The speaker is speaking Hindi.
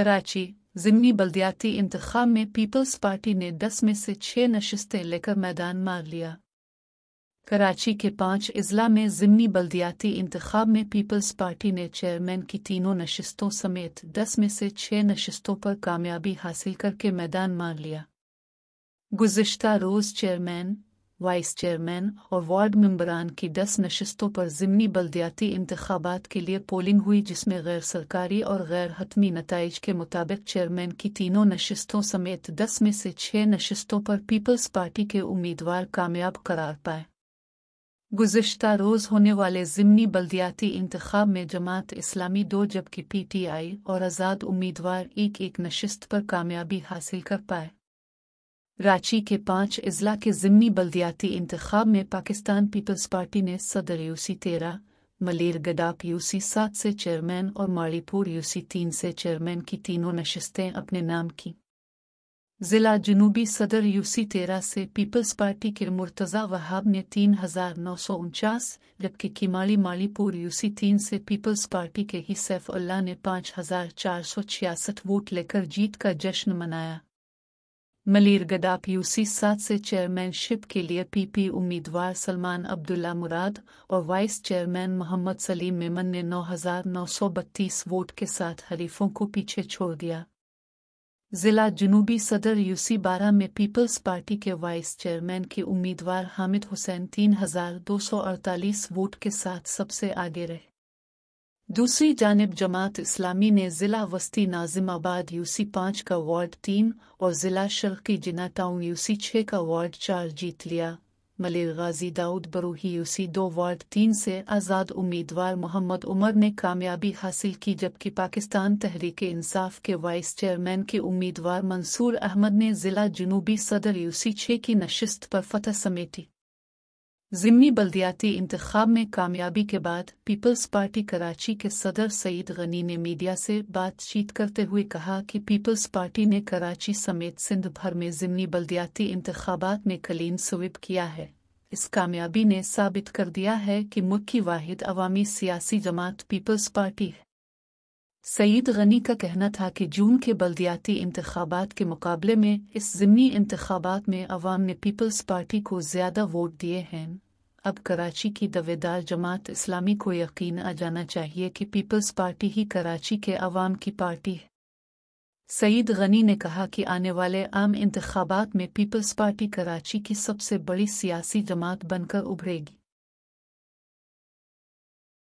कराची जिमनी बल्दियाती इंतखा में पीपल्स पार्टी ने दस में से छः नशस्तें लेकर मैदान मार लिया कराची के पांच अजला में जिमनी बल्दियाती इंतखा में पीपल्स पार्टी ने चेयरमैन की तीनों नशस्तों समेत दस में से छः नशस्तों पर कामयाबी हासिल करके मैदान मार लिया गुजशत रोज़ चेयरमैन वाइस चेयरमैन और वार्ड मेंबरान की दस नशस्तों पर ज़मनी बल्दियाती इंतबात के लिए पोलिंग हुई जिसमें गैर सरकारी और गैर हतमी नतज के मुताबिक चेयरमैन की तीनों नशस्तों समेत दस में से छह नशस्तों पर पीपल्स पार्टी के उम्मीदवार कामयाब करार पाए गुजशत रोज़ होने वाले ज़मनी बल्दियाती इंतखा में जमात इस्लामी दो जबकि पी टी आई और आज़ाद उम्मीदवार एक एक नशस्त पर कामयाबी हासिल कर पाए रांची के पांच अजला के जिम्मी बल्दियाती इंतखब में पाकिस्तान पीपल्स पार्टी ने सदर यूसी तेरह गडाक यूसी सात से चेयरमैन और मालीपुर यूसी तीन से चेयरमैन की तीनों नशस्तें अपने नाम की जिला जनूबी सदर यूसी तेरह से पीपल्स पार्टी के मुर्तज़ा वहाब ने तीन हजार नौ सौ उनचास जबकि किमाली मालीपुर यूसी तीन से पीपल्स पार्टी के ही सैफ अल्लाह ने पांच हजार चार सौ छियासठ वोट लेकर जीत का जश्न मनाया मलिर यूसी सात से चेयरमैनशिप के लिए पीपी उम्मीदवार सलमान अब्दुल्ला मुराद और वाइस चेयरमैन मोहम्मद सलीम मेमन ने 9,932 वोट के साथ हरीफों को पीछे छोड़ दिया जिला जनूबी सदर यूसी बारह में पीपल्स पार्टी के वाइस चेयरमैन के उम्मीदवार हामिद हुसैन तीन हजार दो सौ अड़तालीस वोट के साथ सबसे आगे रहे दूसरी जानब जमात इस्लामी ने ज़िला वस्ती नाजिमाबाद यूसी पाँच का वार्ड तीन और ज़िला शर्की जिना यूसी छः का वार्ड चार जीत लिया मलेर गाजी दाऊद बरूही यूसी दो वार्ड तीन से आज़ाद उम्मीदवार मोहम्मद उमर ने कामयाबी हासिल की जबकि पाकिस्तान तहरीक इंसाफ के वाइस चेयरमैन के उम्मीदवार मंसूर अहमद ने ज़िला जनूबी सदर यूसी छः की नशस्त पर फतह समेटी जिम्मी बल्दियाती इंतखब में कामयाबी के बाद पीपल्स पार्टी कराची के सदर सईद गनी ने मीडिया से बातचीत करते हुए कहा कि पीपल्स पार्टी ने कराची समेत सिंध भर में जिमनी बल्दियाती इंतबात में कलीन स्विप किया है इस कामयाबी ने साबित कर दिया है कि मुख्य वाहिद अवामी सियासी जमात पीपल्स पार्टी है सईद गनी का कहना था कि जून के बल्दियाती इंतबात के मुकाबले में इस ज़मनी इंतबात में अवाम ने पीपल्स पार्टी को ज़्यादा वोट दिए हैं अब कराची की दवेदार जमात इस्लामी को यकीन आ जाना चाहिए कि पीपल्स पार्टी ही कराची के अवाम की पार्टी है सईद गनी ने कहा कि आने वाले आम इंतबात में पीपल्स पार्टी कराची की सबसे बड़ी सियासी जमात बनकर उभरेगी